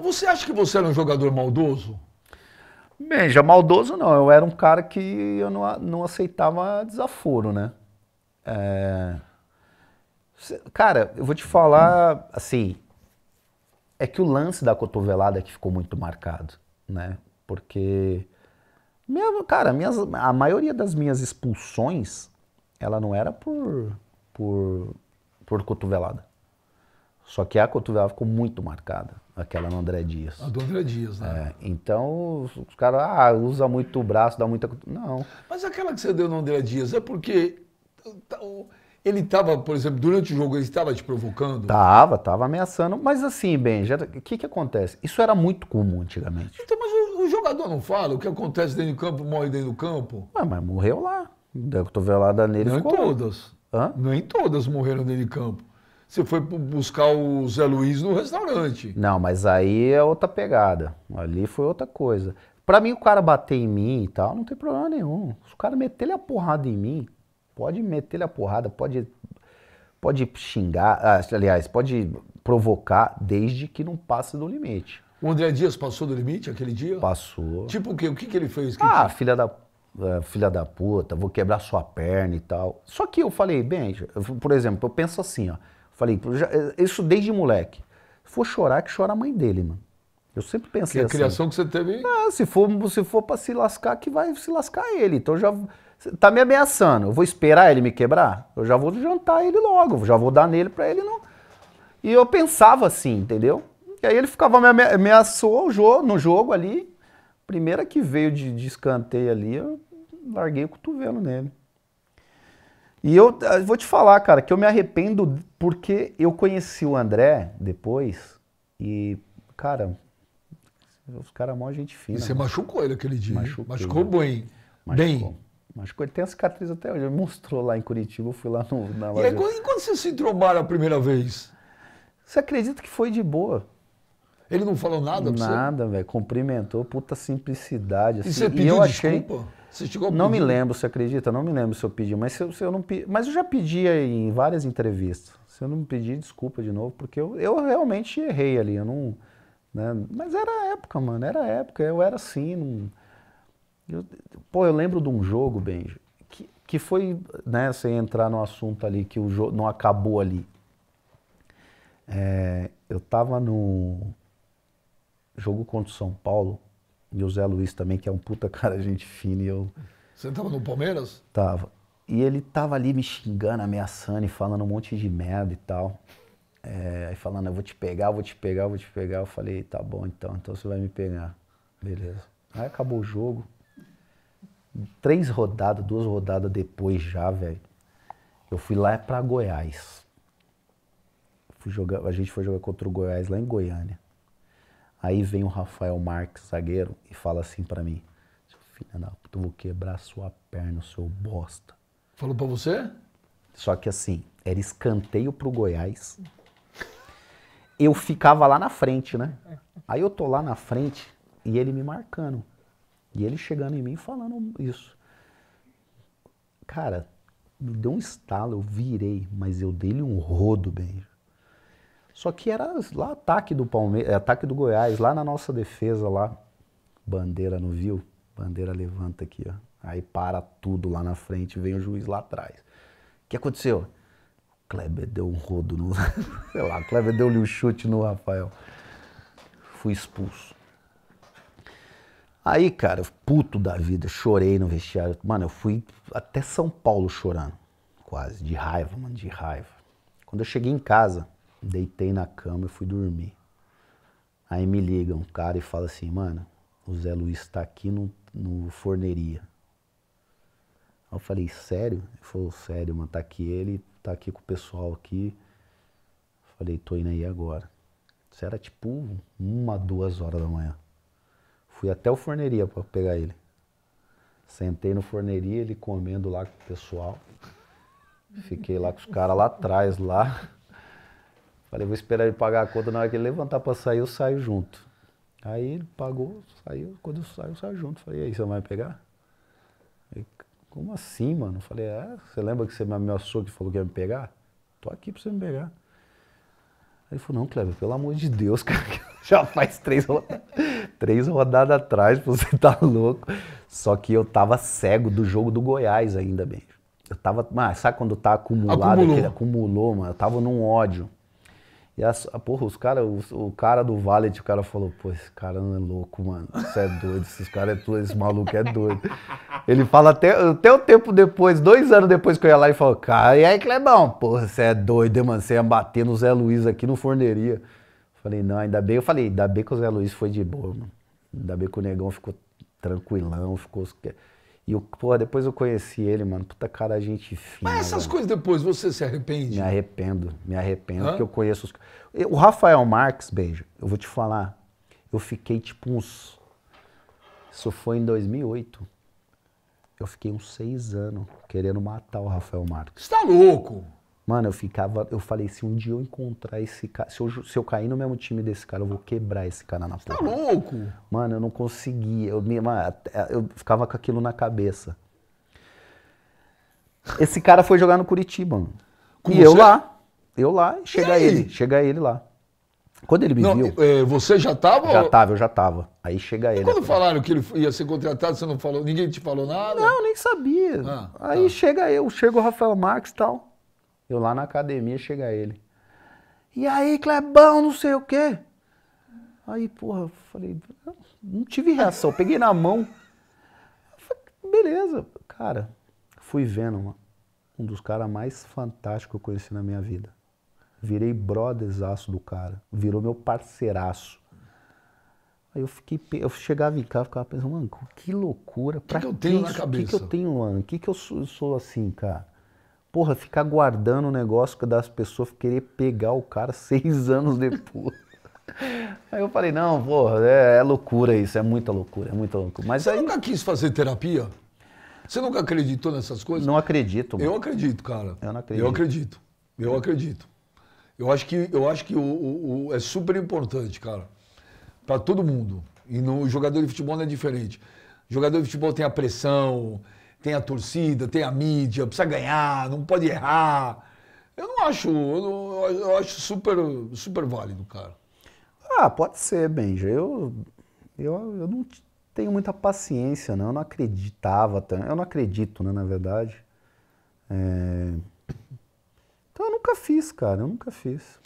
Você acha que você era um jogador maldoso? Bem, já maldoso não. Eu era um cara que eu não, não aceitava desaforo, né? É... Cara, eu vou te falar, assim, é que o lance da cotovelada é que ficou muito marcado, né? Porque, mesmo, cara, minhas, a maioria das minhas expulsões, ela não era por, por, por cotovelada. Só que a cotovelada ficou muito marcada, aquela no André Dias. A do André Dias, né? É, então os caras, ah, usa muito o braço, dá muita. Não. Mas aquela que você deu no André Dias é porque ele estava, por exemplo, durante o jogo, ele estava te provocando? Tava, tava ameaçando. Mas assim, bem, o que, que acontece? Isso era muito comum antigamente. Então, mas o, o jogador não fala? O que acontece dentro do campo morre dentro do campo? Ah, mas morreu lá. Deu cotovelada nele. Não ficou... em todas. Hã? todas morreram dentro de campo você foi buscar o Zé Luiz no restaurante. Não, mas aí é outra pegada. Ali foi outra coisa. Pra mim, o cara bater em mim e tal, não tem problema nenhum. Se o cara meter a porrada em mim, pode meter a porrada, pode, pode xingar, ah, aliás, pode provocar desde que não passe do limite. O André Dias passou do limite aquele dia? Passou. Tipo o quê? O que, que ele fez? Que ah, filha da Uh, filha da puta, vou quebrar sua perna e tal. Só que eu falei, bem, por exemplo, eu penso assim, ó. Falei, eh, isso desde moleque. Se for chorar, que chora a mãe dele, mano. Eu sempre pensei que a assim. a criação que você teve... Ah, se for, se for pra se lascar, que vai se lascar ele. Então já... Tá me ameaçando. Eu vou esperar ele me quebrar? Eu já vou jantar ele logo. Já vou dar nele pra ele não... E eu pensava assim, entendeu? E aí ele ficava me ameaçou no jogo ali. Primeira que veio de, de escanteio ali, eu larguei o cotovelo nele. E eu, eu ah, vou te falar, cara, que eu me arrependo porque eu conheci o André depois e, cara, os caras é mó gente fina. E você mano. machucou ele aquele dia. Machuquei, machucou bem. Machucou. Bem. Machucou. Ele tem a cicatriz até hoje. Ele mostrou lá em Curitiba, eu fui lá no, na loja. E, aí, quando, e quando vocês se trombaram a primeira vez? Você acredita que foi de boa? Ele não falou nada pra nada, você? Nada, velho. Cumprimentou, puta simplicidade. Assim. E você pediu e eu desculpa? Achei... Você chegou Não me lembro, você acredita? Não me lembro se eu pedi, mas se eu, se eu não pedi, mas eu já pedi em várias entrevistas. Se eu não pedi desculpa de novo, porque eu, eu realmente errei ali, eu não, né? Mas era época, mano, era época, eu era assim, não... eu, pô, eu lembro de um jogo, Benjo, que, que foi, né, entrar no assunto ali que o jogo não acabou ali. É, eu tava no jogo contra o São Paulo, e o Zé Luiz também, que é um puta cara, gente fina. E eu... Você tava no Palmeiras? Tava. E ele tava ali me xingando, ameaçando e falando um monte de merda e tal. É, aí falando, eu vou te pegar, vou te pegar, vou te pegar. Eu falei, tá bom então, então você vai me pegar. Beleza. Aí acabou o jogo. Três rodadas, duas rodadas depois já, velho. Eu fui lá para Goiás. Fui jogar, a gente foi jogar contra o Goiás lá em Goiânia. Aí vem o Rafael Marques, zagueiro, e fala assim para mim: Filha da puta, eu vou quebrar sua perna, seu bosta. Falou para você? Só que assim, era escanteio pro Goiás. Eu ficava lá na frente, né? Aí eu tô lá na frente e ele me marcando. E ele chegando em mim falando isso. Cara, me deu um estalo, eu virei, mas eu dei-lhe um rodo, bem. Só que era lá ataque do Palmeiras, é, ataque do Goiás, lá na nossa defesa lá. Bandeira não viu? Bandeira levanta aqui, ó. Aí para tudo lá na frente, vem o juiz lá atrás. O que aconteceu? O Kleber deu um rodo no. Sei lá, o Kleber deu-lhe um chute no Rafael. Fui expulso. Aí, cara, puto da vida, chorei no vestiário. Mano, eu fui até São Paulo chorando, quase, de raiva, mano, de raiva. Quando eu cheguei em casa, deitei na cama e fui dormir. Aí me liga um cara e fala assim, mano, o Zé Luiz está aqui no, no forneria. Aí eu falei, sério? Ele falou, sério, mano, tá aqui ele, tá aqui com o pessoal aqui. falei, tô indo aí agora. Isso era tipo uma, duas horas da manhã. Fui até o forneria para pegar ele. Sentei no forneria, ele comendo lá com o pessoal. Fiquei lá com os caras lá atrás, lá. Falei, vou esperar ele pagar a conta na hora que ele levantar para sair, eu saio junto. Aí ele pagou, saiu, quando eu saio, eu saio junto. Falei, e aí, você vai me pegar? Falei, como assim, mano? Falei, é, você lembra que você me ameaçou que falou que ia me pegar? Tô aqui para você me pegar. Aí ele falou, não, Cleber, pelo amor de Deus, cara, já faz três rodadas, três rodadas atrás, você tá louco. Só que eu tava cego do jogo do Goiás ainda, bem. Eu tava, mas sabe quando tá acumulado, acumulou. Aquele, acumulou, mano, eu tava num ódio. E as, ah, porra, os cara, o, o, cara do Valet, tipo, o cara falou, pô, esse cara não é louco, mano. Você é doido, esses caras é doido, esse maluco é doido. Ele fala até, até um tempo depois, dois anos depois que eu ia lá e falou, cara, e aí, Clebão, porra, você é doido, mano. Você ia bater no Zé Luiz aqui no forneria. Falei, não, ainda bem, eu falei, ainda bem que o Zé Luiz foi de boa, mano. Ainda bem que o negão ficou tranquilão, ficou. E eu, pô, depois eu conheci ele, mano. Puta cara, a gente fina. Mas essas velho. coisas depois você se arrepende? Me arrependo, me arrependo, Hã? porque eu conheço os. O Rafael Marques, beijo, eu vou te falar. Eu fiquei tipo uns. Isso foi em 2008. Eu fiquei uns seis anos querendo matar o Rafael Marques. Você tá louco? Mano, eu ficava. Eu falei, se um dia eu encontrar esse cara. Se eu, se eu cair no mesmo time desse cara, eu vou quebrar esse cara na porra. Tá louco? Mano, eu não conseguia. Eu, me, eu ficava com aquilo na cabeça. Esse cara foi jogar no Curitiba, mano. Com e você? eu lá. Eu lá, chega ele. Chega ele lá. Quando ele me não, viu. É, você já tava? Já tava, eu já tava. Aí chega e ele. Quando falaram que ele ia ser contratado, você não falou, ninguém te falou nada? Não, nem sabia. Ah, aí tá. chega eu, chega o Rafael Marques e tal. Eu lá na academia, chega ele. E aí, Clebão, não sei o quê. Aí, porra, eu falei, não tive reação, eu peguei na mão. Falei, beleza, cara, fui vendo uma, um dos caras mais fantásticos que eu conheci na minha vida. Virei brotherzaço do cara, virou meu parceiraço. Aí eu fiquei, eu chegava em casa, ficava pensando, mano, que loucura. O que, que, eu tenho isso? na cabeça? O que, que, eu tenho, mano? O que, que eu sou, eu sou assim, cara? Porra, ficar guardando o negócio das pessoas querer pegar o cara seis anos depois. aí eu falei, não, porra, é, é, loucura isso, é muita loucura, é muita loucura. Mas Você aí... nunca quis fazer terapia? Você nunca acreditou nessas coisas? Não acredito. Mano. Eu acredito, cara. Eu não acredito. Eu acredito. Eu acredito. Eu acho que, eu acho que o, o, o é super importante, cara. para todo mundo. E no jogador de futebol não é diferente. O jogador de futebol tem a pressão, tem a torcida, tem a mídia, precisa ganhar, não pode errar. Eu não acho, eu, não, eu acho super, super válido, cara. Ah, pode ser, Benja. Eu, eu, eu não tenho muita paciência, não. Eu não acreditava, eu não acredito, né, na verdade. É... Então eu nunca fiz, cara, eu nunca fiz.